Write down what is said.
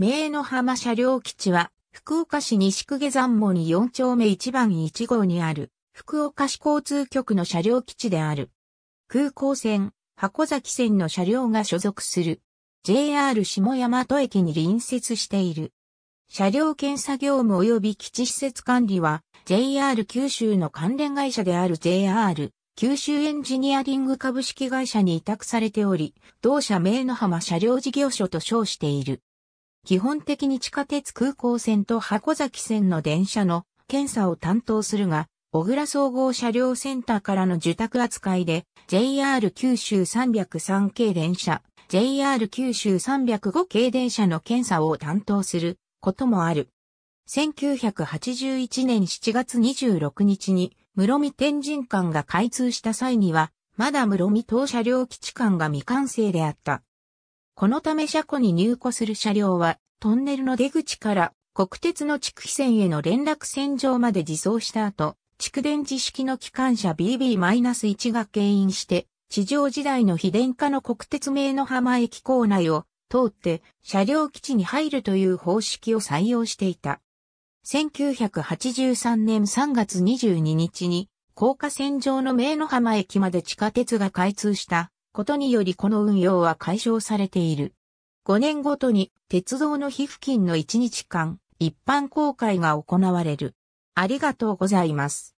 名の浜車両基地は、福岡市西区下山門4丁目1番1号にある、福岡市交通局の車両基地である。空港線、箱崎線の車両が所属する。JR 下山戸駅に隣接している。車両検査業務及び基地施設管理は、JR 九州の関連会社である JR 九州エンジニアリング株式会社に委託されており、同社名の浜車両事業所と称している。基本的に地下鉄空港線と箱崎線の電車の検査を担当するが、小倉総合車両センターからの受託扱いで JR 九州303系電車、JR 九州305系電車の検査を担当することもある。1981年7月26日に室見天神館が開通した際には、まだ室見当車両基地館が未完成であった。このため車庫に入庫する車両は、トンネルの出口から国鉄の地区非線への連絡線上まで自走した後、蓄電池式の機関車 BB-1 が牽引して、地上時代の非電化の国鉄名の浜駅構内を通って車両基地に入るという方式を採用していた。1983年3月22日に、高架線上の名の浜駅まで地下鉄が開通したことによりこの運用は解消されている。5年ごとに鉄道の日付近の1日間一般公開が行われる。ありがとうございます。